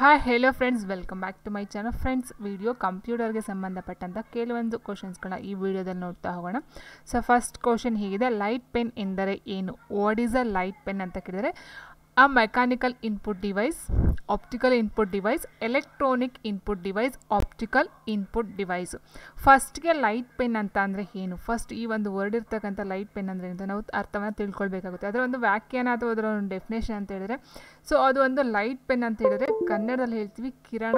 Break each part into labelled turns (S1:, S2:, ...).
S1: hi hello friends welcome back to my channel friends video ಕಂಪ್ಯೂಟರ್ಗೆ ಸಂಬಂಧಪಟ್ಟಂಥ ಕೆಲವೊಂದು ಕ್ವಶನ್ಸ್ಗಳನ್ನ ಈ ವಿಡಿಯೋದಲ್ಲಿ ನೋಡ್ತಾ ಹೋಗೋಣ ಸೊ ಫಸ್ಟ್ ಕ್ವಶನ್ ಹೀಗಿದೆ ಲೈಟ್ ಪೆನ್ ಎಂದರೆ ಏನು what is a light pen ಅಂತ ಕೇಳಿದರೆ ಆ mechanical input device optical input device electronic input device optical input device ಫಸ್ಟ್ಗೆ ಲೈಟ್ ಪೆನ್ ಅಂತ ಅಂದರೆ ಏನು ಫಸ್ಟ್ ಈ ಒಂದು ವರ್ಡ್ ಇರ್ತಕ್ಕಂಥ ಲೈಟ್ ಪೆನ್ ಅಂದರೆ ನಾವು ಅರ್ಥವನ್ನು ತಿಳ್ಕೊಳ್ಬೇಕಾಗುತ್ತೆ ಅದರ ಒಂದು ವ್ಯಾಖ್ಯಾನ ಅಥವಾ ಅದರ ಒಂದು ಡೆಫಿನೇಷನ್ ಅಂತ ಹೇಳಿದರೆ ಸೊ ಅದು ಒಂದು ಲೈಟ್ ಪೆನ್ ಅಂತ ಹೇಳಿದ್ರೆ ಕನ್ನಡದಲ್ಲಿ ಹೇಳ್ತೀವಿ ಕಿರಣ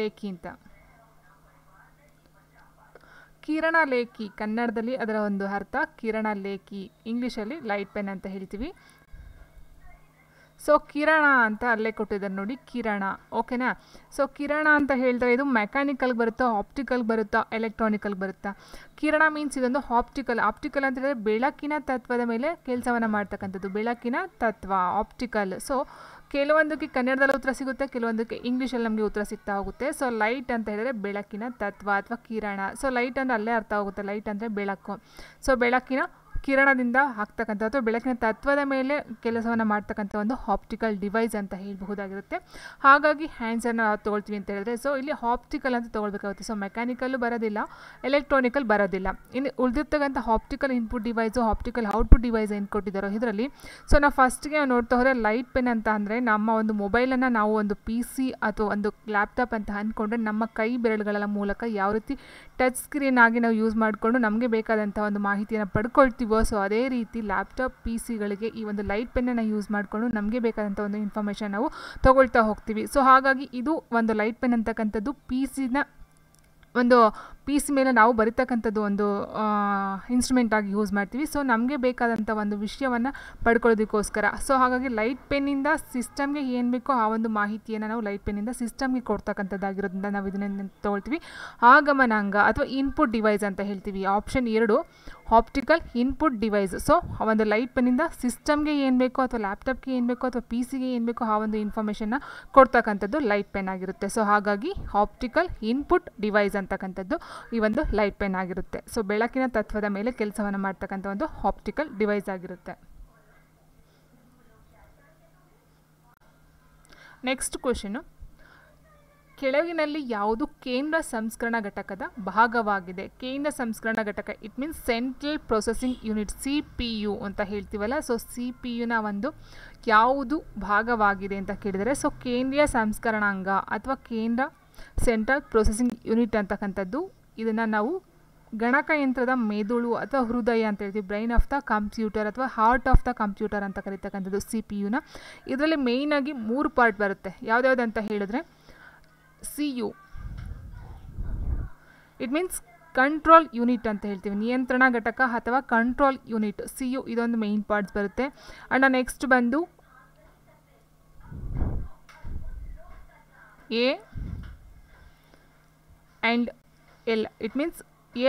S1: ಲೇಖಿ ಅಂತ ಕಿರಣ ಲೇಖಿ ಕನ್ನಡದಲ್ಲಿ ಅದರ ಒಂದು ಅರ್ಥ ಕಿರಣ ಲೇಖಿ ಇಂಗ್ಲೀಷಲ್ಲಿ ಲೈಟ್ ಪೆನ್ ಅಂತ ಹೇಳ್ತೀವಿ ಸೊ ಕಿರಣ ಅಂತ ಅಲ್ಲೇ ಕೊಟ್ಟಿದ್ದಾರೆ ನೋಡಿ ಕಿರಣ ಓಕೆನಾ ಸೊ ಕಿರಣ ಅಂತ ಹೇಳಿದ್ರೆ ಇದು ಮೆಕ್ಯಾನಿಕಲ್ ಬರುತ್ತಾ ಆಪ್ಟಿಕಲ್ ಬರುತ್ತಾ ಎಲೆಕ್ಟ್ರಾನಿಕಲ್ ಬರುತ್ತಾ ಕಿರಣ ಮೀನ್ಸ್ ಇದೊಂದು ಆಪ್ಟಿಕಲ್ ಆಪ್ಟಿಕಲ್ ಅಂತ ಹೇಳಿದ್ರೆ ಬೆಳಕಿನ ತತ್ವದ ಮೇಲೆ ಕೆಲಸವನ್ನು ಮಾಡ್ತಕ್ಕಂಥದ್ದು ಬೆಳಕಿನ ತತ್ವ ಆಪ್ಟಿಕಲ್ ಸೊ ಕೆಲವೊಂದಕ್ಕೆ ಕನ್ನಡದಲ್ಲಿ ಉತ್ತರ ಸಿಗುತ್ತೆ ಕೆಲವೊಂದಕ್ಕೆ ಇಂಗ್ಲೀಷಲ್ಲಿ ನಮಗೆ ಉತ್ತರ ಸಿಗ್ತಾ ಹೋಗುತ್ತೆ ಸೊ ಲೈಟ್ ಅಂತ ಹೇಳಿದ್ರೆ ಬೆಳಕಿನ ತತ್ವ ಅಥವಾ ಕಿರಣ ಸೊ ಲೈಟ್ ಅಂದರೆ ಅಲ್ಲೇ ಅರ್ಥ ಆಗುತ್ತೆ ಲೈಟ್ ಅಂದರೆ ಬೆಳಕು ಸೊ ಬೆಳಕಿನ ಕಿರಣದಿಂದ ಆಗ್ತಕ್ಕಂಥ ಅಥವಾ ಬೆಳಕಿನ ತತ್ವದ ಮೇಲೆ ಕೆಲಸವನ್ನು ಮಾಡ್ತಕ್ಕಂಥ ಒಂದು ಆಪ್ಟಿಕಲ್ ಡಿವೈಸ್ ಅಂತ ಹೇಳಬಹುದಾಗಿರುತ್ತೆ ಹಾಗಾಗಿ ಹ್ಯಾಂಡ್ಸನ್ನು ತೊಗೊಳ್ತೀವಿ ಅಂತ ಹೇಳಿದ್ರೆ ಸೊ ಇಲ್ಲಿ ಆಪ್ಟಿಕಲ್ ಅಂತ ತೊಗೊಳ್ಬೇಕಾಗುತ್ತೆ ಸೊ ಮೆಕ್ಯಾನಿಕಲ್ಲು ಬರೋದಿಲ್ಲ ಎಲೆಕ್ಟ್ರಾನಿಕಲ್ ಬರೋದಿಲ್ಲ ಇನ್ನು ಉಳಿದಿರ್ತಕ್ಕಂಥ optical input device optical output device ಏನು ಕೊಟ್ಟಿದ್ದಾರೋ ಇದರಲ್ಲಿ ಸೊ ನಾವು ಫಸ್ಟ್ಗೆ ನೋಡ್ತಾ ಹೋದರೆ ಲೈಟ್ ಪೆನ್ ಅಂತ ಅಂದರೆ ನಮ್ಮ ಒಂದು ಮೊಬೈಲನ್ನು ನಾವು ಒಂದು ಪಿ ಸಿ ಅಥವಾ ಒಂದು ಲ್ಯಾಪ್ಟಾಪ್ ಅಂತ ಅಂದ್ಕೊಂಡ್ರೆ ನಮ್ಮ ಕೈ ಬೆರಳುಗಳ ಮೂಲಕ ಯಾವ ರೀತಿ ಟಚ್ ಸ್ಕ್ರೀನ್ ಆಗಿ ನಾವು ಯೂಸ್ ಮಾಡಿಕೊಂಡು ನಮಗೆ ಬೇಕಾದಂಥ ಒಂದು ಮಾಹಿತಿಯನ್ನು ಪಡ್ಕೊಳ್ತೀವಿ ಸೊ ಅದೇ ರೀತಿ ಲ್ಯಾಪ್ಟಾಪ್ ಪಿ ಸಿಗಳಿಗೆ ಈ ಒಂದು ಲೈಟ್ ಪೆನ್ನನ್ನು ಯೂಸ್ ಮಾಡಿಕೊಂಡು ನಮಗೆ ಬೇಕಾದಂಥ ಒಂದು ಇನ್ಫಾರ್ಮೇಷನ್ ನಾವು ತೊಗೊಳ್ತಾ ಹೋಗ್ತೀವಿ ಸೊ ಹಾಗಾಗಿ ಇದು ಒಂದು ಲೈಟ್ ಪೆನ್ ಅಂತಕ್ಕಂಥದ್ದು ಪಿ ಸಿನ ಒಂದು ಪೀಸ್ ಮೇಲೆ ನಾವು ಬರಿತಕ್ಕಂಥದ್ದು ಒಂದು ಆಗಿ ಯೂಸ್ ಮಾಡ್ತೀವಿ ಸೊ ನಮಗೆ ಬೇಕಾದಂಥ ಒಂದು ವಿಷಯವನ್ನು ಪಡ್ಕೊಳ್ಳೋದಕ್ಕೋಸ್ಕರ ಸೊ ಹಾಗಾಗಿ ಲೈಟ್ ಪೆನ್ನಿಂದ ಸಿಸ್ಟಮ್ಗೆ ಏನು ಬೇಕೋ ಆ ಒಂದು ಮಾಹಿತಿಯನ್ನು ನಾವು ಲೈಟ್ ಪೆನ್ನಿಂದ ಸಿಸ್ಟಮ್ಗೆ ಕೊಡ್ತಕ್ಕಂಥದ್ದಾಗಿರೋದ್ರಿಂದ ನಾವು ಇದನ್ನ ತೊಗೊಳ್ತೀವಿ ಆಗಮನಾಂಗ ಅಥವಾ ಇನ್ಪುಟ್ ಡಿವೈಸ್ ಅಂತ ಹೇಳ್ತೀವಿ ಆಪ್ಷನ್ ಎರಡು ಆಪ್ಟಿಕಲ್ ಇನ್ಪುಟ್ ಡಿವೈಸ್ ಸೊ ಆ ಒಂದು ಲೈಟ್ ಪೆನ್ನಿಂದ ಸಿಸ್ಟಮ್ಗೆ ಏನು ಬೇಕೋ ಅಥವಾ ಲ್ಯಾಪ್ಟಾಪ್ಗೆ ಏನು ಬೇಕೋ ಅಥವಾ ಪಿ ಸಿಗೆ ಏನು ಬೇಕೋ ಆ ಒಂದು ಇನ್ಫಾರ್ಮೇಷನ್ನ ಕೊಡ್ತಕ್ಕಂಥದ್ದು ಲೈಟ್ ಪೆನ್ ಆಗಿರುತ್ತೆ ಸೊ ಹಾಗಾಗಿ ಆಪ್ಟಿಕಲ್ ಇನ್ಪುಟ್ ಡಿವೈಸ್ ಅಂತಕ್ಕಂಥದ್ದು ಈ ಒಂದು ಲೈಟ್ ಪೆನ್ ಆಗಿರುತ್ತೆ ಸೊ ಬೆಳಕಿನ ತತ್ವದ ಮೇಲೆ ಕೆಲಸವನ್ನು ಮಾಡ್ತಕ್ಕಂಥ ಒಂದು ಆಪ್ಟಿಕಲ್ ಡಿವೈಸ್ ಆಗಿರುತ್ತೆ ನೆಕ್ಸ್ಟ್ ಕ್ವಶನು ಕೆಳಗಿನಲ್ಲಿ ಯಾವುದು ಕೇಂದ್ರ ಸಂಸ್ಕರಣ ಘಟಕದ ಭಾಗವಾಗಿದೆ ಕೇಂದ್ರ ಸಂಸ್ಕರಣ ಘಟಕ it means central processing unit C P U ಅಂತ ಹೇಳ್ತೀವಲ್ಲ ಸೊ ಸಿ ಪಿ ಯುನ ಒಂದು ಯಾವುದು ಭಾಗವಾಗಿದೆ ಅಂತ ಕೇಳಿದರೆ ಸೊ ಕೇಂದ್ರೀಯ ಸಂಸ್ಕರಣಾಂಗ ಅಥವಾ ಕೇಂದ್ರ ಸೆಂಟ್ರಲ್ ಪ್ರೊಸೆಸಿಂಗ್ ಯೂನಿಟ್ ಅಂತಕ್ಕಂಥದ್ದು ಇದನ್ನು ನಾವು ಗಣಕಯಂತ್ರದ ಮೆದುಳು ಅಥವಾ ಹೃದಯ ಅಂತ ಹೇಳ್ತೀವಿ ಬ್ರೈನ್ ಆಫ್ ದ ಕಂಪ್ಯೂಟರ್ ಅಥವಾ ಹಾರ್ಟ್ ಆಫ್ ದ ಕಂಪ್ಯೂಟರ್ ಅಂತ ಕರೀತಕ್ಕಂಥದ್ದು ಸಿ ಪಿ ಯುನ ಇದರಲ್ಲಿ ಮೇಯ್ನಾಗಿ ಮೂರು ಪಾರ್ಟ್ ಬರುತ್ತೆ ಯಾವ್ದ್ಯಾವ್ದು ಅಂತ ಹೇಳಿದ್ರೆ C U it means control unit ಅಂತ ಹೇಳ್ತೀವಿ ನಿಯಂತ್ರಣ ಘಟಕ ಅಥವಾ ಕಂಟ್ರೋಲ್ ಯೂನಿಟ್ ಸಿ ಯು ಇದೊಂದು ಮೇಯ್ನ್ ಪಾರ್ಟ್ಸ್ ಬರುತ್ತೆ ಅಂಡ್ ನೆಕ್ಸ್ಟ್ ಬಂದು A and L it means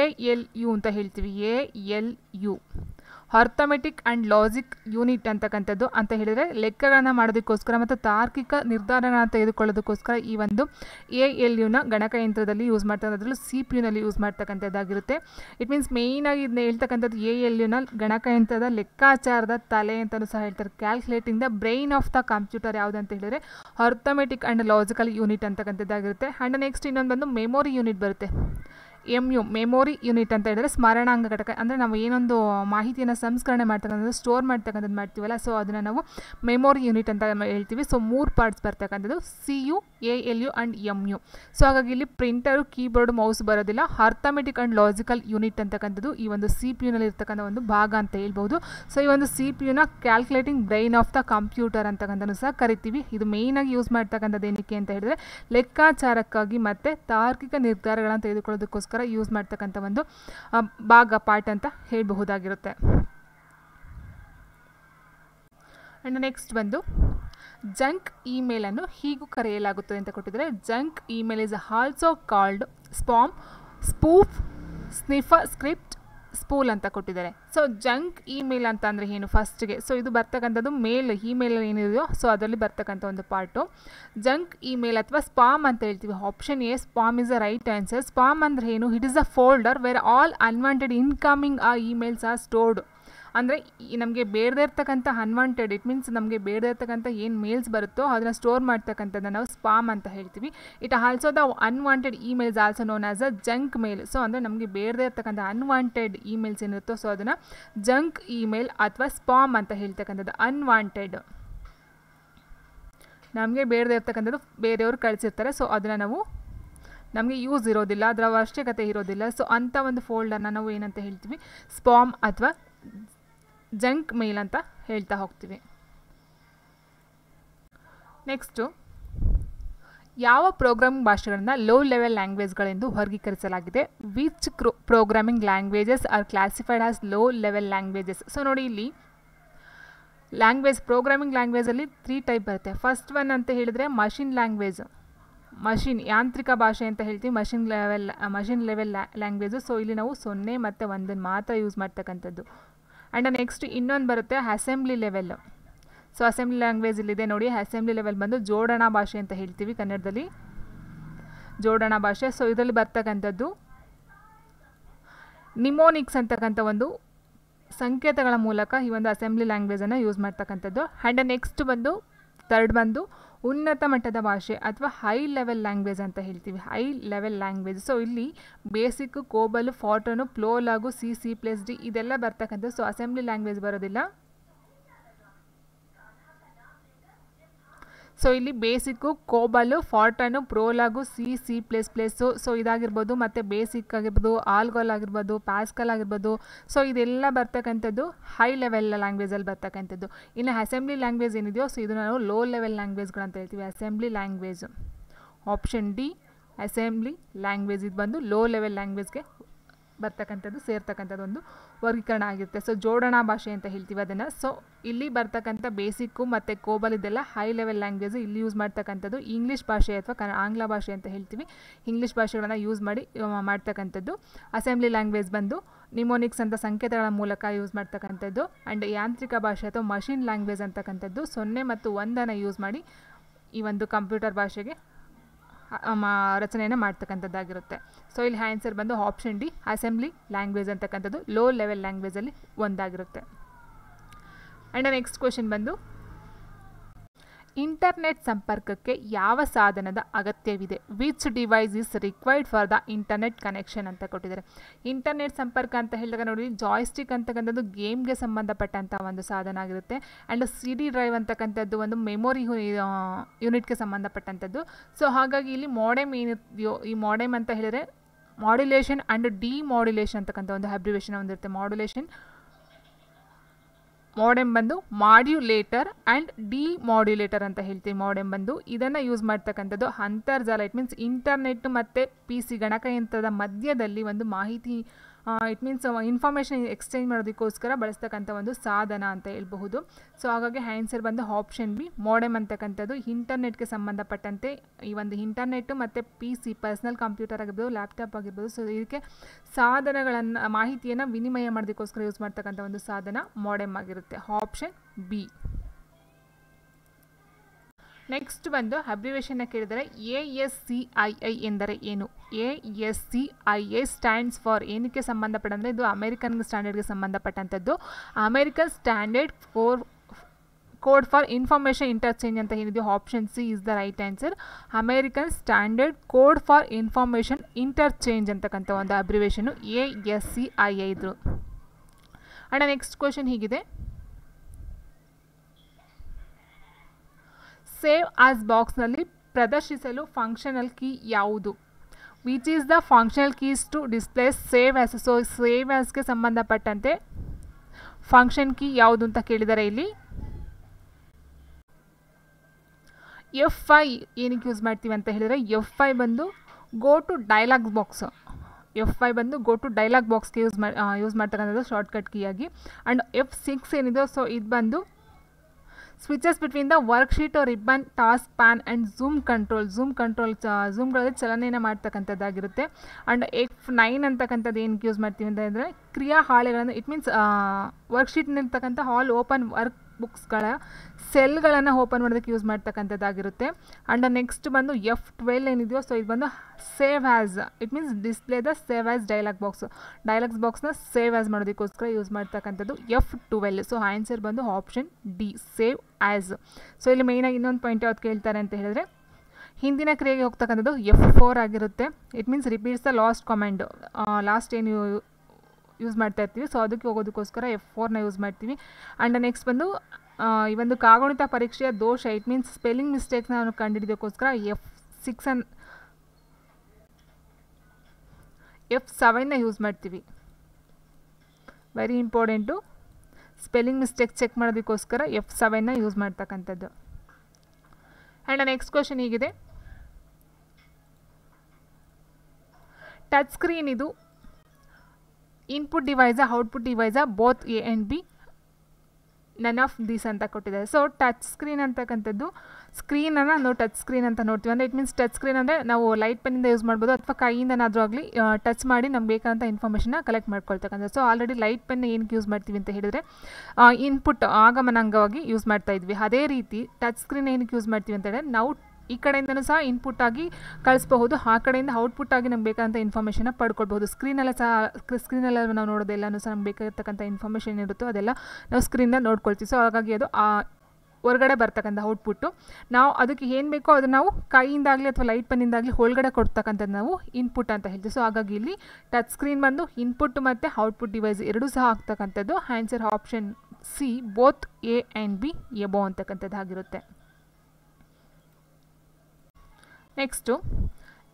S1: A L U ಅಂತ ಹೇಳ್ತೀವಿ A L U arithmetic and logic unit ಅಂತಕ್ಕಂಥದ್ದು ಅಂತ ಹೇಳಿದರೆ ಲೆಕ್ಕಗಳನ್ನು ಮಾಡೋದಕ್ಕೋಸ್ಕರ ಮತ್ತು ತಾರ್ಕಿಕ ನಿರ್ಧಾರಗಳನ್ನು ತೆಗೆದುಕೊಳ್ಳೋದಕ್ಕೋಸ್ಕರ ಈ ಒಂದು ಎ ಎಲ್ ಯುನ ಗಣಕಯಂತ್ರದಲ್ಲಿ ಯೂಸ್ ಮಾಡ್ತಾರೆ ಅದರಲ್ಲೂ ಸಿ ಪಿ ಯುನಲ್ಲಿ ಯೂಸ್ ಮಾಡ್ತಕ್ಕಂಥದ್ದಾಗಿರುತ್ತೆ ಇಟ್ ಮೀನ್ಸ್ ಮೇಯ್ನಾಗಿ ಇದನ್ನ ಹೇಳ್ತಕ್ಕಂಥದ್ದು ಎ ಎಲ್ ಯುನ ಗಣಕಯಂತ್ರದ ಲೆಕ್ಕಾಚಾರದ ತಲೆ ಅಂತಲೂ ಸಹ ಹೇಳ್ತಾರೆ calculating the brain of the computer ಯಾವುದಂತ ಹೇಳಿದರೆ ಅರ್ಥಮೆಟಿಕ್ ಆ್ಯಂಡ್ ಲಾಜಿಕಲ್ ಯೂನಿಟ್ ಅಂತಕ್ಕಂಥದ್ದಾಗಿರುತ್ತೆ ಆ್ಯಂಡ್ ನೆಕ್ಸ್ಟ್ ಇನ್ನೊಂದು ಬಂದು ಮೆಮೊರಿ ಯೂನಿಟ್ ಬರುತ್ತೆ ಎಮ್ ಯು ಮೆಮೊರಿ ಯೂನಿಟ್ ಅಂತ ಹೇಳಿದ್ರೆ ಸ್ಮರಣಾಂಗ ಘಟಕ ಅಂದರೆ ನಾವು ಏನೊಂದು ಮಾಹಿತಿಯನ್ನು ಸಂಸ್ಕರಣೆ ಮಾಡ್ತಕ್ಕಂಥದ್ದು ಸ್ಟೋರ್ ಮಾಡ್ತಕ್ಕಂಥದ್ದು ಮಾಡ್ತೀವಲ್ಲ ಸೊ ಅದನ್ನು ನಾವು ಮೆಮೊರಿ ಯೂನಿಟ್ ಅಂತ ಹೇಳ್ತೀವಿ ಸೊ ಮೂರು ಪಾರ್ಟ್ಸ್ ಬರ್ತಕ್ಕಂಥದ್ದು C U A L U and M U so ಹಾಗಾಗಿ ಇಲ್ಲಿ ಪ್ರಿಂಟರು ಕೀಬೋರ್ಡ್ ಮೌಸ್ ಬರೋದಿಲ್ಲ ಅರ್ಥಮೆಟಿಕ್ ಆ್ಯಂಡ್ ಲಾಜಿಕಲ್ ಯೂನಿಟ್ ಅಂತಕ್ಕಂಥದ್ದು ಈ ಒಂದು ಸಿ ಪಿ ಯುನಲ್ಲಿ ಇರ್ತಕ್ಕಂಥ ಒಂದು ಭಾಗ ಅಂತ ಹೇಳ್ಬೋದು ಸೊ ಈ ಒಂದು ಸಿ ಪಿ ಯುನ calculating brain of the computer ಅಂತಕ್ಕಂಥದ್ದು ಸಹ ಕರಿತೀವಿ ಇದು ಮೇಯ್ನಾಗಿ ಯೂಸ್ ಮಾಡ್ತಕ್ಕಂಥದ್ದು ಏನಕ್ಕೆ ಅಂತ ಹೇಳಿದ್ರೆ ಲೆಕ್ಕಾಚಾರಕ್ಕಾಗಿ ಮತ್ತು ತಾರ್ಕಿಕ ನಿರ್ಧಾರಗಳನ್ನು ತೆಗೆದುಕೊಳ್ಳೋದಕ್ಕೋಸ್ಕರ ಮಾಡೋದಕ್ಕೋಸ್ಕರ ಯೂಸ್ ಮಾಡ್ತಕ್ಕಂಥ ಒಂದು ಭಾಗ ಪಾರ್ಟ್ ಅಂತ ಹೇಳಬಹುದಾಗಿರುತ್ತೆ ಆ್ಯಂಡ್ ನೆಕ್ಸ್ಟ್ ಬಂದು ಜಂಕ್ ಇಮೇಲನ್ನು ಹೀಗೂ ಕರೆಯಲಾಗುತ್ತದೆ ಅಂತ ಕೊಟ್ಟಿದ್ದಾರೆ junk email is also called spam spoof sniffer script spool ಅಂತ ಕೊಟ್ಟಿದ್ದಾರೆ ಸೊ ಜಂಕ್ ಇಮೇಲ್ ಅಂತ ಅಂದರೆ ಏನು ಫಸ್ಟ್ಗೆ ಸೊ ಇದು ಬರ್ತಕ್ಕಂಥದ್ದು ಮೇಲ್ ಇಮೇಲ್ ಏನಿದೆಯೋ ಸೊ ಅದರಲ್ಲಿ ಬರ್ತಕ್ಕಂಥ ಒಂದು ಪಾರ್ಟು ಜಂಕ್ ಇಮೇಲ್ ಅಥವಾ ಸ್ಪಾಮ್ ಅಂತ ಹೇಳ್ತೀವಿ option A spam is a right answer spam ಅಂದರೆ ಏನು it is a folder where all unwanted incoming uh emails are stored ಅಂದರೆ ನಮಗೆ ಬೇಡದೇ ಇರ್ತಕ್ಕಂಥ ಅನ್ವಾಂಟೆಡ್ ಇಟ್ ಮೀನ್ಸ್ ನಮಗೆ ಬೇರೆ ಇರ್ತಕ್ಕಂಥ ಏನು ಮೇಲ್ಸ್ ಬರುತ್ತೋ ಅದನ್ನು ಸ್ಟೋರ್ ಮಾಡ್ತಕ್ಕಂಥದ್ದು ನಾವು ಸ್ಪಾಮ್ ಅಂತ ಹೇಳ್ತೀವಿ it also the unwanted emails also known as a junk mail so ಅಂದರೆ ನಮಗೆ ಬೇಡದೇ ಇರ್ತಕ್ಕಂಥ ಅನ್ವಾಂಟೆಡ್ ಇಮೇಲ್ಸ್ ಏನಿರುತ್ತೋ ಸೊ ಅದನ್ನು ಜಂಕ್ ಇಮೇಲ್ ಅಥವಾ ಸ್ಪಾಮ್ ಅಂತ ಹೇಳ್ತಕ್ಕಂಥದ್ದು ಅನ್ವಾಂಟೆಡ್ ನಮಗೆ ಬೇಡದೇ ಇರ್ತಕ್ಕಂಥದ್ದು ಬೇರೆಯವರು ಕಳಿಸಿರ್ತಾರೆ ಸೊ ಅದನ್ನು ನಾವು ನಮಗೆ ಯೂಸ್ ಇರೋದಿಲ್ಲ ಅದರ ಅವಶ್ಯಕತೆ ಇರೋದಿಲ್ಲ ಸೊ ಅಂಥ ಒಂದು ಫೋಲ್ಡರ್ನ ನಾವು ಏನಂತ ಹೇಳ್ತೀವಿ ಸ್ಪಾಮ್ ಅಥವಾ ಜಂಕ್ ಮೇಲ್ ಅಂತ ಹೇಳ್ತಾ ಹೋಗ್ತೀವಿ ನೆಕ್ಸ್ಟು ಯಾವ ಪ್ರೋಗ್ರಾಮಿಂಗ್ ಭಾಷೆಗಳನ್ನು ಲೋ ಲೆವೆಲ್ ಲ್ಯಾಂಗ್ವೇಜ್ಗಳೆಂದು ವರ್ಗೀಕರಿಸಲಾಗಿದೆ ವಿಚ್ ಕ್ರೋ programming languages are classified as low level languages so ನೋಡಿ ಇಲ್ಲಿ ಲ್ಯಾಂಗ್ವೇಜ್ ಪ್ರೋಗ್ರಾಮಿಂಗ್ ಲ್ಯಾಂಗ್ವೇಜಲ್ಲಿ ತ್ರೀ ಟೈಪ್ ಬರುತ್ತೆ ಫಸ್ಟ್ ಒನ್ ಅಂತ ಹೇಳಿದರೆ ಮಷಿನ್ ಲ್ಯಾಂಗ್ವೇಜ್ ಮಷಿನ್ ಯಾಂತ್ರಿಕ ಭಾಷೆ ಅಂತ ಹೇಳ್ತೀವಿ machine level machine level language so ಇಲ್ಲಿ ನಾವು ಸೊನ್ನೆ ಮತ್ತು ಒಂದನ್ನು ಮಾತ್ರ ಯೂಸ್ ಮಾಡ್ತಕ್ಕಂಥದ್ದು ಆ್ಯಂಡ್ ನೆಕ್ಸ್ಟ್ ಇನ್ನೊಂದು ಬರುತ್ತೆ assembly level so assembly language ಇಲ್ಲಿದೆ ನೋಡಿ ಅಸೆಂಬ್ಲಿ ಲೆವೆಲ್ ಬಂದು ಜೋಡಣಾ ಭಾಷೆ ಅಂತ ಹೇಳ್ತೀವಿ ಕನ್ನಡದಲ್ಲಿ ಜೋಡಣಾ ಭಾಷೆ ಸೊ ಇದರಲ್ಲಿ ಬರ್ತಕ್ಕಂಥದ್ದು ನಿಮೋನಿಕ್ಸ್ ಅಂತಕ್ಕಂಥ ಒಂದು ಸಂಕೇತಗಳ ಮೂಲಕ ಈ ಒಂದು ಅಸೆಂಬ್ಲಿ ಲ್ಯಾಂಗ್ವೇಜನ್ನು ಯೂಸ್ ಮಾಡ್ತಕ್ಕಂಥದ್ದು ಆ್ಯಂಡ್ ನೆಕ್ಸ್ಟ್ ಬಂದು ತರ್ಡ್ ಬಂದು ಉನ್ನತ ಮಟ್ಟದ ಭಾಷೆ ಅಥವಾ ಹೈ ಲೆವೆಲ್ ಲ್ಯಾಂಗ್ವೇಜ್ ಅಂತ ಹೇಳ್ತೀವಿ ಹೈ ಲೆವೆಲ್ ಲ್ಯಾಂಗ್ವೇಜ್ ಸೊ ಇಲ್ಲಿ BASIC COBOL Fortran Prolog C C plus D ಇದೆಲ್ಲ ಬರ್ತಕ್ಕಂಥದ್ದು ಸೊ ಅಸೆಂಬ್ಲಿ ಲ್ಯಾಂಗ್ವೇಜ್ ಬರೋದಿಲ್ಲ ಸೊ ಇಲ್ಲಿ BASIC COBOL Fortran Prolog C C plus plus so ಇದಾಗಿರ್ಬೋದು ಮತ್ತು ಬೇಸಿಕ್ ಆಗಿರ್ಬೋದು ಆಲ್ಗೋಲ್ ಆಗಿರ್ಬೋದು ಪ್ಯಾಸ್ಕಲ್ ಆಗಿರ್ಬೋದು ಸೊ ಇದೆಲ್ಲ ಬರ್ತಕ್ಕಂಥದ್ದು ಹೈ ಲೆವೆಲ್ ಲ್ಯಾಂಗ್ವೇಜಲ್ಲಿ ಬರ್ತಕ್ಕಂಥದ್ದು ಇನ್ನು ಅಸೆಂಬ್ಲಿ ಲ್ಯಾಂಗ್ವೇಜ್ ಏನಿದೆಯೋ ಸೊ ಇದು ನಾವು ಲೋ ಲೆವೆಲ್ ಲ್ಯಾಂಗ್ವೇಜ್ಗಳಂತ ಹೇಳ್ತೀವಿ assembly language option D assembly language ಇದು ಬಂದು ಲೋ ಲೆವೆಲ್ ಲ್ಯಾಂಗ್ವೇಜ್ಗೆ ಬರ್ತಕ್ಕಂಥದ್ದು ಸೇರ್ತಕ್ಕಂಥದ್ದು ಒಂದು ವರ್ಗೀಕರಣ ಆಗಿರುತ್ತೆ ಸೊ ಜೋಡಣಾ ಭಾಷೆ ಅಂತ ಹೇಳ್ತೀವಿ ಅದನ್ನು ಸೊ ಇಲ್ಲಿ ಬರ್ತಕ್ಕಂಥ ಬೇಸಿಕ್ಕು ಮತ್ತು ಕೋಬಲ್ ಇದೆಲ್ಲ ಹೈ ಲೆವೆಲ್ ಲ್ಯಾಂಗ್ವೇಜ್ ಇಲ್ಲಿ ಯೂಸ್ ಮಾಡ್ತಕ್ಕಂಥದ್ದು ಇಂಗ್ಲೀಷ್ ಭಾಷೆ ಅಥವಾ ಕನ್ನ ಆಂಗ್ಲ ಭಾಷೆ ಅಂತ ಹೇಳ್ತೀವಿ ಇಂಗ್ಲೀಷ್ ಭಾಷೆಗಳನ್ನು ಯೂಸ್ ಮಾಡಿ ಮಾಡ್ತಕ್ಕಂಥದ್ದು ಅಸೆಂಬ್ಲಿ ಲ್ಯಾಂಗ್ವೇಜ್ ಬಂದು ನಿಮೋನಿಕ್ಸ್ ಅಂತ ಸಂಕೇತಗಳ ಮೂಲಕ ಯೂಸ್ ಮಾಡ್ತಕ್ಕಂಥದ್ದು ಆ್ಯಂಡ್ ಯಾಂತ್ರಿಕ ಭಾಷೆ ಅಥವಾ ಮಷಿನ್ ಲ್ಯಾಂಗ್ವೇಜ್ ಅಂತಕ್ಕಂಥದ್ದು ಸೊನ್ನೆ ಮತ್ತು ಒಂದನ್ನು ಯೂಸ್ ಮಾಡಿ ಈ ಒಂದು ಕಂಪ್ಯೂಟರ್ ಭಾಷೆಗೆ ಮಾ ರಚನೆಯನ್ನು ಮಾಡ್ತಕ್ಕಂಥದ್ದಾಗಿರುತ್ತೆ ಸೊ ಇಲ್ಲಿ ಆನ್ಸರ್ ಬಂದು ಆಪ್ಷನ್ ಡಿ ಅಸೆಂಬ್ಲಿ ಲ್ಯಾಂಗ್ವೇಜ್ ಅಂತಕ್ಕಂಥದ್ದು ಲೋ ಲೆವೆಲ್ ಲ್ಯಾಂಗ್ವೇಜಲ್ಲಿ ಒಂದಾಗಿರುತ್ತೆ ಆ್ಯಂಡ್ ನೆಕ್ಸ್ಟ್ ಕ್ವೆಶನ್ ಬಂದು ಇಂಟರ್ನೆಟ್ ಸಂಪರ್ಕಕ್ಕೆ ಯಾವ ಸಾಧನದ ಅಗತ್ಯವಿದೆ which device is required for the internet connection ಅಂತ ಕೊಟ್ಟಿದ್ದಾರೆ ಇಂಟರ್ನೆಟ್ ಸಂಪರ್ಕ ಅಂತ ಹೇಳಿದಾಗ ನೋಡಿ ಜಾಯ್ಸ್ಟಿಕ್ ಅಂತಕ್ಕಂಥದ್ದು ಗೇಮ್ಗೆ ಸಂಬಂಧಪಟ್ಟಂಥ ಒಂದು ಸಾಧನ ಆಗಿರುತ್ತೆ ಆ್ಯಂಡ್ ಸಿ ಡಿ ಡ್ರೈವ್ ಅಂತಕ್ಕಂಥದ್ದು ಒಂದು ಮೆಮೊರಿ ಯೂನಿಟ್ಗೆ ಸಂಬಂಧಪಟ್ಟಂಥದ್ದು ಸೊ ಹಾಗಾಗಿ ಇಲ್ಲಿ ಮೋಡೆಮ್ ಏನಿದೆಯೋ ಈ ಮಾಡೆಮ್ ಅಂತ ಹೇಳಿದರೆ ಮಾಡ್ಯುಲೇಷನ್ ಆ್ಯಂಡ್ ಡಿಮಾಡ್ಯುಲೇಷನ್ ಅಂತಕ್ಕಂಥ ಒಂದು ಅಬ್ರಿವೇಷನ್ ಒಂದಿರುತ್ತೆ ಮಾಡ್ಯುಲೇಷನ್ ಮಾಡೆಮ್ ಬಂದು ಮಾಡ್ಯುಲೇಟರ್ ಆ್ಯಂಡ್ ಮಾಡ್ಯುಲೇಟರ್ ಅಂತ ಹೇಳ್ತೀವಿ ಮಾಡೆಮ್ ಬಂದು ಇದನ್ನು ಯೂಸ್ ಮಾಡ್ತಕ್ಕಂಥದ್ದು ಅಂತರ್ಜಾಲ ಇಟ್ ಮೀನ್ಸ್ ಇಂಟರ್ನೆಟ್ ಮತ್ತು ಪಿ ಸಿ ಗಣಕಯಂತ್ರದ ಮಧ್ಯದಲ್ಲಿ ಒಂದು ಮಾಹಿತಿ ಇಟ್ ಮೀನ್ಸ್ ಇನ್ಫಾರ್ಮೇಷನ್ ಎಕ್ಸ್ಚೇಂಜ್ ಮಾಡೋದಕ್ಕೋಸ್ಕರ ಬಳಸ್ತಕ್ಕಂಥ ಒಂದು ಸಾಧನ ಅಂತ ಹೇಳ್ಬಹುದು ಸೊ ಹಾಗಾಗಿ ಆನ್ಸರ್ ಬಂದು ಆಪ್ಷನ್ ಬಿ ಮೋಡೆಮ್ ಅಂತಕ್ಕಂಥದ್ದು ಇಂಟರ್ನೆಟ್ಗೆ ಸಂಬಂಧಪಟ್ಟಂತೆ ಈ ಒಂದು ಇಂಟರ್ನೆಟ್ ಮತ್ತು ಪಿ ಸಿ ಪರ್ಸ್ನಲ್ ಕಂಪ್ಯೂಟರ್ ಆಗಿರ್ಬೋದು ಲ್ಯಾಪ್ಟಾಪ್ ಆಗಿರ್ಬೋದು ಸೊ ಇದಕ್ಕೆ ಸಾಧನಗಳನ್ನು ಮಾಹಿತಿಯನ್ನು ವಿನಿಮಯ ಮಾಡೋದಕ್ಕೋಸ್ಕರ ಯೂಸ್ ಮಾಡ್ತಕ್ಕಂಥ ಒಂದು ಸಾಧನ ಮೋಡೆಮ್ ಆಗಿರುತ್ತೆ ಆಪ್ಷನ್ ಬಿ ನೆಕ್ಸ್ಟ್ ಬಂದು ಅಬ್ರಿವೇಶನ್ನ ಕೇಳಿದರೆ A S C I I ಎಂದರೆ ಏನು A S C I A stands for ಏನಕ್ಕೆ ಸಂಬಂಧಪಟ್ಟಂದರೆ ಇದು ಅಮೇರಿಕನ್ ಸ್ಟ್ಯಾಂಡರ್ಡ್ಗೆ ಸಂಬಂಧಪಟ್ಟಂಥದ್ದು American standard for code for information interchange ಅಂತ ಏನಿದೆ option C is the right answer American standard code for information interchange ಅಂತಕ್ಕಂಥ ಒಂದು abbreviation A S C I I ಇದ್ರು ಅಣ್ಣ ನೆಕ್ಸ್ಟ್ ಕ್ವಶನ್ ಹೀಗಿದೆ ಸೇವ್ ಆಸ್ ಬಾಕ್ಸ್ನಲ್ಲಿ ಪ್ರದರ್ಶಿಸಲು ಫಂಕ್ಷನಲ್ ಕೀ ಯಾವುದು which is the functional keys to display save as so save ಆ್ಯಸ್ಗೆ ಸಂಬಂಧಪಟ್ಟಂತೆ ಫಂಕ್ಷನ್ ಕೀ ಯಾವುದು ಅಂತ ಕೇಳಿದರೆ ಇಲ್ಲಿ ಎಫ್ ಐ ಏನಕ್ಕೆ ಯೂಸ್ ಮಾಡ್ತೀವಿ ಅಂತ ಹೇಳಿದರೆ ಎಫ್ ಐ ಬಂದು go to dialog box F I ಬಂದು ಗೋ ಟು ಡೈಲಾಗ್ ಬಾಕ್ಸ್ಗೆ ಯೂಸ್ ಮಾಡಿ ಯೂಸ್ ಮಾಡ್ತಕ್ಕಂಥದ್ದು ಶಾರ್ಟ್ಕಟ್ ಆಗಿ ಆ್ಯಂಡ್ ಎಫ್ ಸಿಕ್ಸ್ ಏನಿದೆ ಸೊ ಇದು ಬಂದು switches between the worksheet ribbon task pane and zoom control zoom control ಚಾ ಝೂಮ್ಗಳಲ್ಲಿ ಚಲನೆಯನ್ನು ಮಾಡ್ತಕ್ಕಂಥದ್ದಾಗಿರುತ್ತೆ ಆ್ಯಂಡ್ ಎಫ್ ನೈನ್ ಅಂತಕ್ಕಂಥದ್ದು ಏನು ಯೂಸ್ ಮಾಡ್ತೀವಿ ಅಂತ ಅಂದರೆ ಕ್ರಿಯಾ ಹಾಳೆಗಳನ್ನು ಇಟ್ uh, ಮೀನ್ಸ್ ವರ್ಕ್ಶೀಟ್ನಿರ್ತಕ್ಕಂಥ ಹಾಲ್ ಓಪನ್ ವರ್ಕ್ ಬುಕ್ಸ್ಗಳ ಸೆಲ್ಗಳನ್ನು ಓಪನ್ ಮಾಡೋದಕ್ಕೆ ಯೂಸ್ ಮಾಡ್ತಕ್ಕಂಥದ್ದಾಗಿರುತ್ತೆ ಆ್ಯಂಡ್ ನೆಕ್ಸ್ಟ್ ಬಂದು ಎಫ್ ಟ್ವೆಲ್ ಏನಿದೆಯೋ ಸೊ ಇದು ಬಂದು save as it means display the save as dialog box dialogs ಬಾಕ್ಸ್ನ ಸೇವ್ ಆ್ಯಸ್ ಮಾಡೋದಕ್ಕೋಸ್ಕರ ಯೂಸ್ ಮಾಡ್ತಕ್ಕಂಥದ್ದು ಎಫ್ ಟ್ವೆಲ್ ಸೊ ಆನ್ಸರ್ ಬಂದು option D save as so ಇಲ್ಲಿ ಮೇಯ್ನಾಗಿ ಇನ್ನೊಂದು ಪಾಯಿಂಟ್ ಯಾವ್ದು ಕೇಳ್ತಾರೆ ಅಂತ ಹೇಳಿದ್ರೆ ಹಿಂದಿನ ಕ್ರಿಯೆಗೆ ಹೋಗ್ತಕ್ಕಂಥದ್ದು ಎಫ್ ಫೋರ್ ಆಗಿರುತ್ತೆ it means repeats the last command last ಏನು ಯೂಸ್ ಮಾಡ್ತಾ ಇರ್ತೀವಿ ಸೊ ಅದಕ್ಕೆ ಹೋಗೋದಕ್ಕೋಸ್ಕರ ಎಫ್ ಫೋರ್ನ ಯೂಸ್ ಮಾಡ್ತೀವಿ ಆ್ಯಂಡ್ ನೆಕ್ಸ್ಟ್ ಬಂದು ಈ ಒಂದು ಕಾಗುಣಿತ ಪರೀಕ್ಷೆಯ ದೋಷ ಇಟ್ ಮೀನ್ಸ್ ಸ್ಪೆಲ್ಲಿಂಗ್ ಮಿಸ್ಟೇಕ್ನ ನಾನು ಕಂಡುಹಿಡಿಯೋಕ್ಕೋಸ್ಕರ ಎಫ್ ಸಿಕ್ಸ್ ಅನ್ ಎಫ್ ಸೆವೆನ್ನ ಯೂಸ್ ಮಾಡ್ತೀವಿ very important spelling mistake check ಮಾಡೋದಕ್ಕೋಸ್ಕರ ಎಫ್ ಸೆವೆನ್ನ ಯೂಸ್ ಮಾಡ್ತಕ್ಕಂಥದ್ದು ಆ್ಯಂಡ್ ನೆಕ್ಸ್ಟ್ ಕ್ವಶನ್ ಹೀಗಿದೆ ಟಚ್ ಸ್ಕ್ರೀನ್ ಇದು input device output device both A and B none of these ಅಂತ ಕೊಟ್ಟಿದ್ದಾರೆ ಸೊ ಟಚ್ ಸ್ಕ್ರೀನ್ ಅಂತಕ್ಕಂಥದ್ದು ಸ್ಕ್ರೀನನ್ನು ನಾವು ಟಚ್ ಸ್ಕ್ರೀನ್ ಅಂತ ನೋಡ್ತೀವಿ ಅಂದರೆ ಇಟ್ ಮೀನ್ಸ್ ಟಚ್ ಸ್ಕ್ರೀನ್ ಅಂದರೆ ನಾವು ಲೈಟ್ ಪೆನ್ನಿಂದ ಯೂಸ್ ಮಾಡ್ಬೋದು ಅಥವಾ ಕೈಯಿಂದನಾದರೂ ಆಗಲಿ ಟಚ್ ಮಾಡಿ ನಮ್ಗೆ ಬೇಕಾದಂಥ ಇನ್ಫಾರ್ಮೇಷನ್ನ ಕಲೆಕ್ಟ್ ಮಾಡ್ಕೊಳ್ತಕ್ಕಂಥ ಸೊ ಆಲ್ರೆಡಿ ಲೈಟ್ ಪೆನ್ ಏನಕ್ಕೆ ಯೂಸ್ ಮಾಡ್ತೀವಿ ಅಂತ ಹೇಳಿದರೆ ಇನ್ಪುಟ್ ಆಗಮನಾಂಗವಾಗಿ ಯೂಸ್ ಮಾಡ್ತಾ ಇದ್ವಿ ಅದೇ ರೀತಿ ಟಚ್ ಸ್ಕ್ರೀನ್ ಏನಕ್ಕೆ ಯೂಸ್ ಮಾಡ್ತೀವಿ ಅಂತ ಹೇಳಿದ್ರೆ ನಾವು ಈ ಕಡೆಯಿಂದನೂ ಸಹ ಇನ್ಪುಟ್ ಆಗಿ ಕಳಿಸ್ಬಹುದು ಆ ಕಡೆಯಿಂದ ಔಟ್ಪುಟ್ ಆಗಿ ನಮ್ಗೆ ಬೇಕಾದಂಥ ಇನ್ಫಾರ್ಮೇಷನ್ನ ಪಡ್ಕೊಳ್ಬಹುದು ಸ್ಕ್ರೀನೆಲ್ಲ ಸಹ ಸ್ಕ್ರೀನಲ್ಲ ನಾವು ನೋಡೋದೆಲ್ಲನೂ ಸಹ ನಮ್ಗೆ ಬೇಕಾಗಿರ್ತಕ್ಕಂಥ ಇನ್ಫಾರ್ಮೇಷನ್ ಏನಿರುತ್ತೋ ಅದೆಲ್ಲ ನಾವು ಸ್ಕ್ರೀನ್ನ ನೋಡ್ಕೊಳ್ತೀವಿ ಸೊ ಹಾಗಾಗಿ ಅದು ಆ ಹೊರಗಡೆ ಬರ್ತಕ್ಕಂಥ ಔಟ್ಪುಟ್ಟು ನಾವು ಅದಕ್ಕೆ ಏನು ಬೇಕೋ ಅದು ನಾವು ಕೈಯಿಂದಾಗಲಿ ಅಥವಾ ಲೈಟ್ ಪನ್ನಿಂದಾಗಲಿ ಒಳಗಡೆ ಕೊಡ್ತಕ್ಕಂಥದ್ದು ನಾವು ಇನ್ಪುಟ್ ಅಂತ ಹೇಳ್ತೀವಿ ಸೊ ಹಾಗಾಗಿ ಇಲ್ಲಿ ಟಚ್ ಸ್ಕ್ರೀನ್ ಬಂದು ಇನ್ಪುಟ್ ಮತ್ತು ಔಟ್ಪುಟ್ ಡಿವೈಸ್ ಎರಡೂ ಸಹ ಆಗ್ತಕ್ಕಂಥದ್ದು answer option C both A and B ಎಬೋ ಅಂತಕ್ಕಂಥದ್ದು ಆಗಿರುತ್ತೆ ನೆಕ್ಸ್ಟು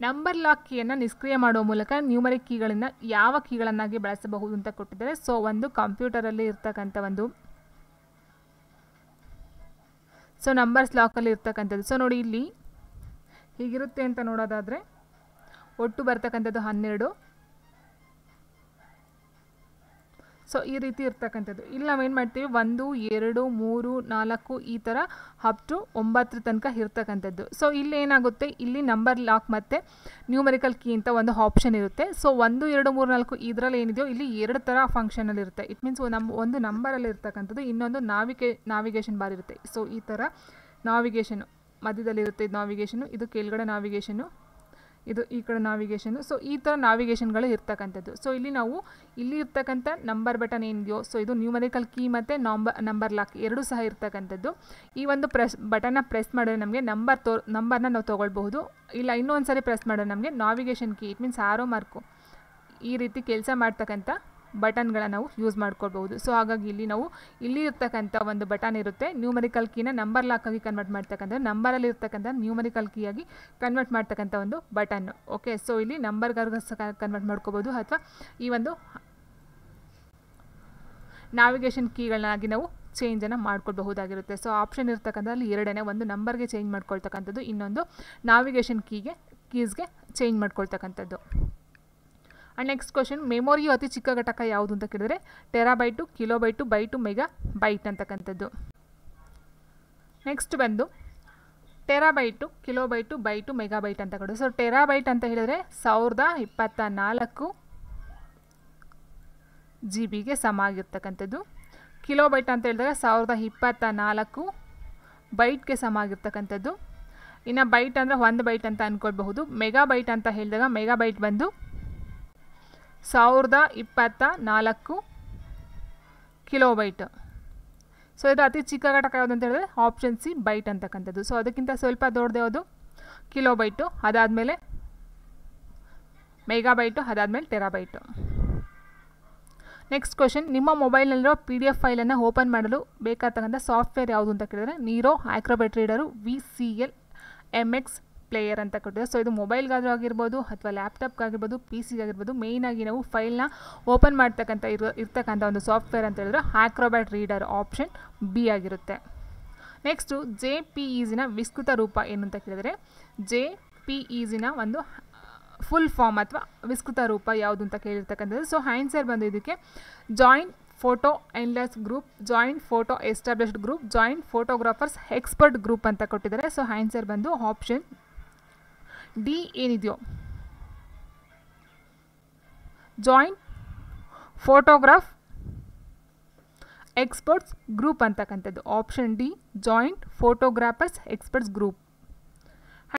S1: ನಂಬರ್ ಲಾಕ್ ಕೀಯನ್ನು ನಿಷ್ಕ್ರಿಯ ಮಾಡುವ ಮೂಲಕ ನ್ಯೂಮರಿಕ್ ಕೀಗಳನ್ನು ಯಾವ ಕೀಗಳನ್ನಾಗಿ ಬಳಸಬಹುದು ಅಂತ ಕೊಟ್ಟಿದ್ದಾರೆ ಸೊ ಒಂದು ಕಂಪ್ಯೂಟರಲ್ಲಿ ಇರ್ತಕ್ಕಂಥ ಒಂದು ಸೊ ನಂಬರ್ಸ್ ಲಾಕಲ್ಲಿ ಇರ್ತಕ್ಕಂಥದ್ದು ಸೊ ನೋಡಿ ಇಲ್ಲಿ ಹೀಗಿರುತ್ತೆ ಅಂತ ನೋಡೋದಾದರೆ ಒಟ್ಟು ಬರ್ತಕ್ಕಂಥದ್ದು ಹನ್ನೆರಡು ಸೊ ಈ ರೀತಿ ಇರ್ತಕ್ಕಂಥದ್ದು ಇಲ್ಲಿ ನಾವೇನು ಮಾಡ್ತೀವಿ ಒಂದು ಎರಡು ಮೂರು ನಾಲ್ಕು ಈ ಥರ ಅಪ್ ಟು ಒಂಬತ್ತರ ತನಕ ಇರ್ತಕ್ಕಂಥದ್ದು ಸೊ ಇಲ್ಲಿ ಏನಾಗುತ್ತೆ ಇಲ್ಲಿ ನಂಬರ್ ಲಾಕ್ ಮತ್ತು ನ್ಯೂಮರಿಕಲ್ ಕೀ ಅಂತ ಒಂದು ಆಪ್ಷನ್ ಇರುತ್ತೆ ಸೊ ಒಂದು ಎರಡು ಮೂರು ನಾಲ್ಕು ಇದರಲ್ಲಿ ಏನಿದೆಯೋ ಇಲ್ಲಿ ಎರಡು ಥರ ಫಂಕ್ಷನಲ್ಲಿ ಇರುತ್ತೆ ಇಟ್ ಮೀನ್ಸ್ ನಮ್ಮ ಒಂದು ನಂಬರಲ್ಲಿ ಇರ್ತಕ್ಕಂಥದ್ದು ಇನ್ನೊಂದು ನಾವಿಗೇ ನಾವಿಗೇಷನ್ ಬಾರ್ ಇರುತ್ತೆ ಸೊ ಈ ಥರ ನಾವಿಗೇಷನು ಮಧ್ಯದಲ್ಲಿರುತ್ತೆ ನಾವಿಗೇಷನು ಇದು ಕೆಳಗಡೆ ನಾವಿಗೇಷನು ಇದು ಈ ಕಡೆ ನಾವಿಗೇಷನ್ನು ಸೊ ಈ ಥರ ನಾವಿಗೇಷನ್ಗಳು ಇರ್ತಕ್ಕಂಥದ್ದು ಸೊ ಇಲ್ಲಿ ನಾವು ಇಲ್ಲಿ ಇರ್ತಕ್ಕಂಥ ನಂಬರ್ ಬಟನ್ ಏನಿದೆಯೋ ಸೊ ಇದು ನ್ಯೂಮರಿಕಲ್ ಕೀ ಮತ್ತು ನಂಬರ್ ನಂಬರ್ ಲಾಕ್ ಎರಡೂ ಸಹ ಇರ್ತಕ್ಕಂಥದ್ದು ಈ ಒಂದು ಪ್ರೆಸ್ ಬಟನ್ನ ಪ್ರೆಸ್ ಮಾಡಿದ್ರೆ ನಮಗೆ ನಂಬರ್ ತೋ ನಂಬರ್ನ ನಾವು ತೊಗೊಳ್ಬಹುದು ಇಲ್ಲ ಇನ್ನೊಂದು ಸಾರಿ ಪ್ರೆಸ್ ಮಾಡಿದ್ರೆ ನಮಗೆ navigation key it means arrow mark ಈ ರೀತಿ ಕೆಲಸ ಮಾಡ್ತಕ್ಕಂಥ ಬಟನ್ಗಳನ್ನು ನಾವು ಯೂಸ್ ಮಾಡ್ಕೊಳ್ಳಬಹುದು ಸೊ ಹಾಗಾಗಿ ಇಲ್ಲಿ ನಾವು ಇಲ್ಲಿ ಇರ್ತಕ್ಕಂಥ ಒಂದು ಬಟನ್ ಇರುತ್ತೆ ನ್ಯೂಮರಿಕಲ್ ಕೀನ ನಂಬರ್ ಲಾಕ್ ಆಗಿ ಕನ್ವರ್ಟ್ ಮಾಡ್ತಕ್ಕಂಥ ನಂಬರಲ್ಲಿ ಇರ್ತಕ್ಕಂಥ ನ್ಯೂಮರಿಕಲ್ ಕೀಯಾಗಿ ಕನ್ವರ್ಟ್ ಮಾಡ್ತಕ್ಕಂಥ ಒಂದು ಬಟನ್ ಓಕೆ ಸೊ ಇಲ್ಲಿ ಸಹ ಕನ್ವರ್ಟ್ ಮಾಡ್ಕೋಬೋದು ಅಥವಾ ಈ ಒಂದು ನಾವಿಗೇಷನ್ ಕೀಗಳನ್ನಾಗಿ ನಾವು ಚೇಂಜನ್ನು ಮಾಡ್ಕೊಳ್ಬಹುದಾಗಿರುತ್ತೆ ಸೊ ಆಪ್ಷನ್ ಅಲ್ಲಿ ಎರಡನೇ ಒಂದು ನಂಬರ್ಗೆ ಚೇಂಜ್ ಮಾಡ್ಕೊಳ್ತಕ್ಕಂಥದ್ದು ಇನ್ನೊಂದು ನಾವಿಗೇಷನ್ ಕೀಗೆ ಕೀಸ್ಗೆ ಚೇಂಜ್ ಮಾಡ್ಕೊಳ್ತಕ್ಕಂಥದ್ದು ಆ್ಯಂಡ್ ನೆಕ್ಸ್ಟ್ ಕ್ವಶನ್ ಮೆಮೊರಿಯು ಅತಿ ಚಿಕ್ಕ ಘಟಕ ಯಾವುದು ಅಂತ ಕೇಳಿದರೆ terabyte kilobyte byte megabyte ಅಂತಕ್ಕಂಥದ್ದು ನೆಕ್ಸ್ಟ್ ಬಂದು ಟೆರಾಬೈಟು ಕಿಲೋಬೈಟು ಬೈಟು ಮೆಗಾಬೈಟ್ ಅಂತ ಕೊಡೋದು ಸೊ ಟೆರಾಬೈಟ್ ಅಂತ ಹೇಳಿದರೆ ಸಾವಿರದ ಇಪ್ಪತ್ತ ನಾಲ್ಕು ಜಿ ಬಿಗೆ ಸಮ ಆಗಿರ್ತಕ್ಕಂಥದ್ದು ಕಿಲೋಬೈಟ್ ಅಂತ ಹೇಳಿದಾಗ ಸಾವಿರದ ಇಪ್ಪತ್ತ ನಾಲ್ಕು ಬೈಟ್ಗೆ ಸಮ ಆಗಿರ್ತಕ್ಕಂಥದ್ದು ಇನ್ನು ಬೈಟ್ ಅಂದರೆ ಒಂದು ಬೈಟ್ ಅಂತ ಅಂದ್ಕೊಳ್ಬಹುದು ಮೆಗಾಬೈಟ್ ಅಂತ ಹೇಳಿದಾಗ ಮೆಗಾಬೈಟ್ ಬಂದು ಸಾವಿರದ ಇಪ್ಪತ್ತ ನಾಲ್ಕು ಕಿಲೋಬೈಟ್ ಸೊ ಇದು ಅತಿ ಚಿಕ್ಕ ಘಟಕ ಯಾವುದು ಅಂತ ಹೇಳಿದ್ರೆ ಆಪ್ಷನ್ ಸಿ ಬೈಟ್ ಅಂತಕ್ಕಂಥದ್ದು ಸೊ ಅದಕ್ಕಿಂತ ಸ್ವಲ್ಪ ದೊಡ್ಡದೇ ಅದು ಕಿಲೋಬೈಟು ಅದಾದಮೇಲೆ ಬೈಟು ಅದಾದಮೇಲೆ ಟೆರಾಬೈಟು ನೆಕ್ಸ್ಟ್ ಕ್ವೆಶನ್ ನಿಮ್ಮ ಮೊಬೈಲ್ನಲ್ಲಿರೋ ಪಿ ಡಿ ಎಫ್ ಫೈಲನ್ನು ಓಪನ್ ಮಾಡಲು ಬೇಕಾದಂಥ ಸಾಫ್ಟ್ವೇರ್ ಯಾವುದು ಅಂತ ಕೇಳಿದರೆ Nero Acrobat reader V C L M X player ಅಂತ ಕೊಟ್ಟಿದೆ ಸೊ ಇದು ಮೊಬೈಲ್ಗಾದ್ರೂ ಆಗಿರ್ಬೋದು ಅಥವಾ ಆಗಿರ್ಬೋದು ಪಿ ಸಿಗಾಗಿರ್ಬೋದು ಮೇಯ್ನಾಗಿ ನಾವು ಫೈಲ್ನ ಓಪನ್ ಮಾಡ್ತಕ್ಕಂಥ ಇರೋ ಇರ್ತಕ್ಕಂಥ ಒಂದು ಸಾಫ್ಟ್ವೇರ್ ಅಂತ ಹೇಳಿದ್ರೆ ಆಕ್ರೋಬ್ಯಾಟ್ ರೀಡರ್ ಆಪ್ಷನ್ ಬಿ ಆಗಿರುತ್ತೆ ನೆಕ್ಸ್ಟು ಜೆ ಪಿ ಈಸಿನ ವಿಸ್ತೃತ ರೂಪ ಏನು ಅಂತ ಕೇಳಿದರೆ ಜೆ ಪಿ ಈಸಿನ e ಒಂದು ಫುಲ್ ಫಾರ್ಮ್ ಅಥವಾ ವಿಸ್ತೃತ ರೂಪ ಯಾವುದು ಅಂತ ಕೇಳಿರ್ತಕ್ಕಂಥದ್ದು ಸೊ ಹ್ಯಾನ್ಸರ್ ಬಂದು ಇದಕ್ಕೆ joint photo endless group joint photo established group joint photographers expert group ಅಂತ ಕೊಟ್ಟಿದ್ದಾರೆ ಸೊ ಹ್ಯಾನ್ಸರ್ ಬಂದು ಆಪ್ಷನ್ ಡಿ ಏನಿದೆಯೋ ಜಾಯಿಂಟ್ ಫೋಟೋಗ್ರಾಫ್ ಎಕ್ಸ್ಪರ್ಟ್ಸ್ ಗ್ರೂಪ್ ಅಂತಕ್ಕಂಥದ್ದು option D joint photographers experts group